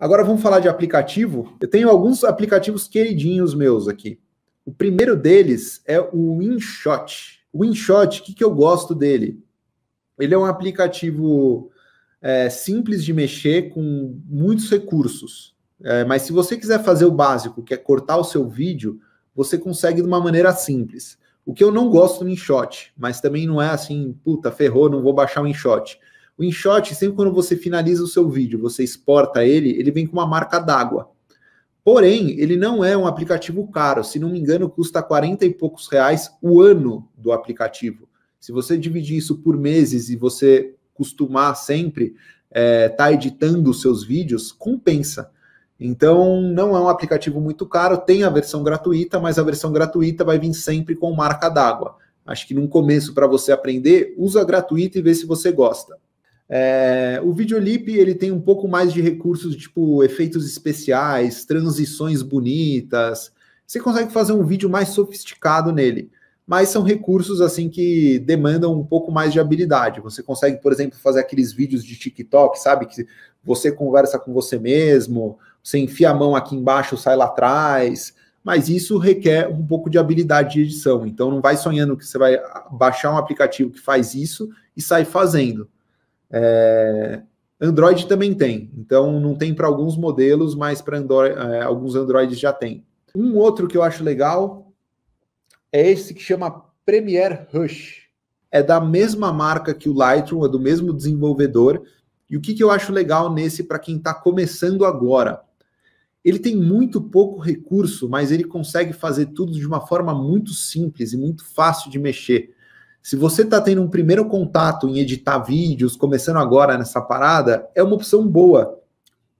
Agora vamos falar de aplicativo. Eu tenho alguns aplicativos queridinhos meus aqui. O primeiro deles é o InShot. O InShot, o que, que eu gosto dele? Ele é um aplicativo é, simples de mexer com muitos recursos. É, mas se você quiser fazer o básico, que é cortar o seu vídeo, você consegue de uma maneira simples. O que eu não gosto do InShot, mas também não é assim, puta, ferrou, não vou baixar o InShot. O InShot, sempre quando você finaliza o seu vídeo, você exporta ele, ele vem com uma marca d'água. Porém, ele não é um aplicativo caro. Se não me engano, custa 40 e poucos reais o ano do aplicativo. Se você dividir isso por meses e você costumar sempre estar é, tá editando os seus vídeos, compensa. Então, não é um aplicativo muito caro, tem a versão gratuita, mas a versão gratuita vai vir sempre com marca d'água. Acho que num começo, para você aprender, usa gratuita e vê se você gosta. É, o videolip ele tem um pouco mais de recursos, tipo efeitos especiais, transições bonitas. Você consegue fazer um vídeo mais sofisticado nele, mas são recursos assim que demandam um pouco mais de habilidade. Você consegue, por exemplo, fazer aqueles vídeos de TikTok, sabe? Que você conversa com você mesmo, você enfia a mão aqui embaixo, sai lá atrás. Mas isso requer um pouco de habilidade de edição. Então não vai sonhando que você vai baixar um aplicativo que faz isso e sai fazendo é, Android também tem, então não tem para alguns modelos, mas para Android, é, alguns Androids já tem. Um outro que eu acho legal é esse que chama Premiere Rush. É da mesma marca que o Lightroom, é do mesmo desenvolvedor. E o que, que eu acho legal nesse para quem está começando agora? Ele tem muito pouco recurso, mas ele consegue fazer tudo de uma forma muito simples e muito fácil de mexer. Se você está tendo um primeiro contato em editar vídeos, começando agora nessa parada, é uma opção boa.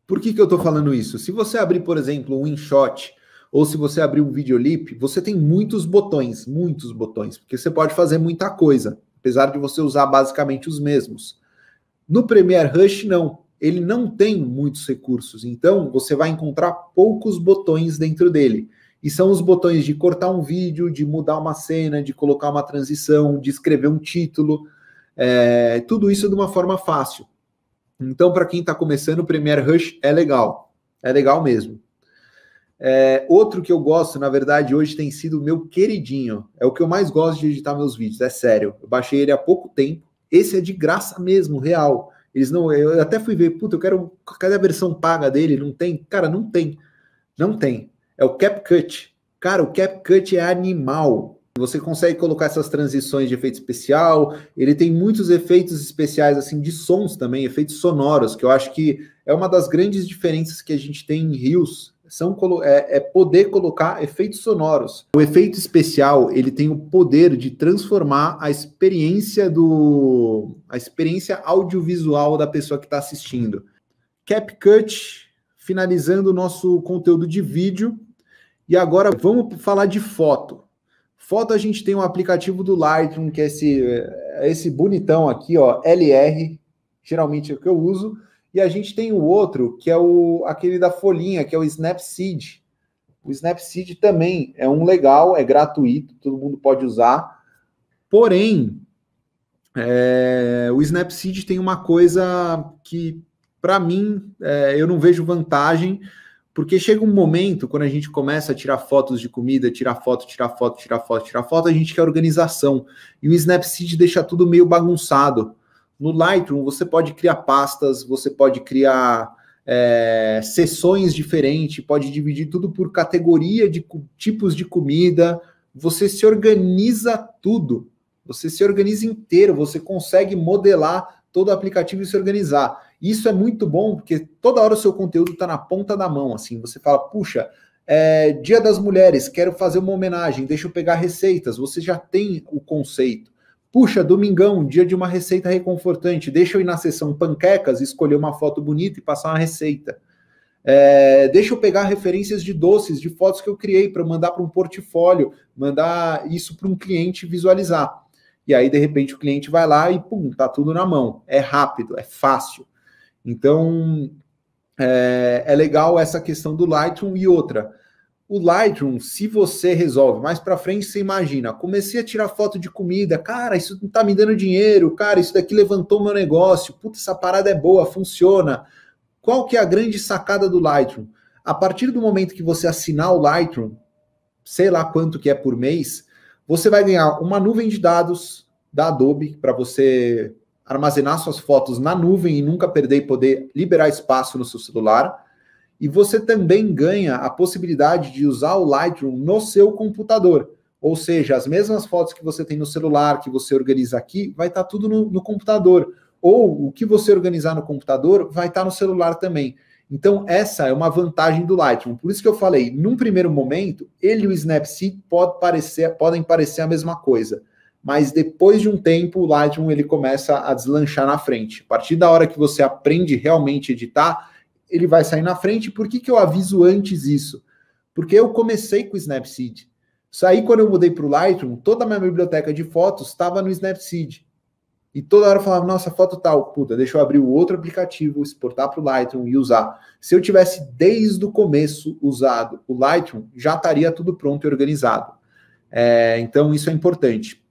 Por que, que eu estou falando isso? Se você abrir, por exemplo, um InShot ou se você abrir um videolip, você tem muitos botões, muitos botões, porque você pode fazer muita coisa, apesar de você usar basicamente os mesmos. No Premiere Rush, não. Ele não tem muitos recursos, então você vai encontrar poucos botões dentro dele. E são os botões de cortar um vídeo, de mudar uma cena, de colocar uma transição, de escrever um título, é, tudo isso de uma forma fácil. Então, para quem está começando, o Premiere Rush é legal, é legal mesmo. É, outro que eu gosto, na verdade, hoje tem sido o meu queridinho. É o que eu mais gosto de editar meus vídeos, é sério. Eu baixei ele há pouco tempo. Esse é de graça mesmo, real. Eles não. Eu até fui ver, puta, eu quero. Cadê a versão paga dele? Não tem? Cara, não tem. Não tem é o cap cut. Cara, o cap cut é animal. Você consegue colocar essas transições de efeito especial. Ele tem muitos efeitos especiais, assim, de sons também, efeitos sonoros, que eu acho que é uma das grandes diferenças que a gente tem em rios. São, é, é poder colocar efeitos sonoros. O efeito especial ele tem o poder de transformar a experiência do a experiência audiovisual da pessoa que está assistindo. CapCut, finalizando o nosso conteúdo de vídeo, e agora vamos falar de foto. Foto a gente tem um aplicativo do Lightroom, que é esse, é esse bonitão aqui, ó, LR, geralmente é o que eu uso. E a gente tem o outro, que é o aquele da folhinha, que é o Snapseed. O Snapseed também é um legal, é gratuito, todo mundo pode usar. Porém, é, o Snapseed tem uma coisa que, para mim, é, eu não vejo vantagem, porque chega um momento, quando a gente começa a tirar fotos de comida, tirar foto, tirar foto, tirar foto, tirar foto, a gente quer organização. E o Snapseed deixa tudo meio bagunçado. No Lightroom, você pode criar pastas, você pode criar é, sessões diferentes, pode dividir tudo por categoria de tipos de comida. Você se organiza tudo. Você se organiza inteiro, você consegue modelar todo o aplicativo e se organizar. Isso é muito bom porque toda hora o seu conteúdo está na ponta da mão, assim. Você fala, puxa, é, Dia das Mulheres, quero fazer uma homenagem, deixa eu pegar receitas. Você já tem o conceito. Puxa, domingão, dia de uma receita reconfortante, deixa eu ir na sessão panquecas, escolher uma foto bonita e passar uma receita. É, deixa eu pegar referências de doces, de fotos que eu criei para mandar para um portfólio, mandar isso para um cliente visualizar. E aí, de repente, o cliente vai lá e pum, tá tudo na mão. É rápido, é fácil. Então, é, é legal essa questão do Lightroom e outra. O Lightroom, se você resolve, mais para frente você imagina, comecei a tirar foto de comida, cara, isso não tá me dando dinheiro, cara, isso daqui levantou meu negócio, puta, essa parada é boa, funciona. Qual que é a grande sacada do Lightroom? A partir do momento que você assinar o Lightroom, sei lá quanto que é por mês, você vai ganhar uma nuvem de dados da Adobe para você armazenar suas fotos na nuvem e nunca perder e poder liberar espaço no seu celular. E você também ganha a possibilidade de usar o Lightroom no seu computador. Ou seja, as mesmas fotos que você tem no celular, que você organiza aqui, vai estar tá tudo no, no, computador. Ou o que você organizar no computador vai estar tá no celular também. Então, essa é uma vantagem do Lightroom. Por isso que eu falei, num primeiro momento, ele e o Snapseed pode parecer, podem parecer a mesma coisa mas depois de um tempo o Lightroom ele começa a deslanchar na frente. A partir da hora que você aprende realmente a editar, ele vai sair na frente. Por que, que eu aviso antes isso? Porque eu comecei com o Snapseed. Isso aí, quando eu mudei para o Lightroom, toda a minha biblioteca de fotos estava no Snapseed. E toda hora eu falava, nossa, foto tal, puta, deixa eu abrir o outro aplicativo, exportar para o Lightroom e usar. Se eu tivesse desde o começo usado o Lightroom, já estaria tudo pronto e organizado. É, então, isso é importante.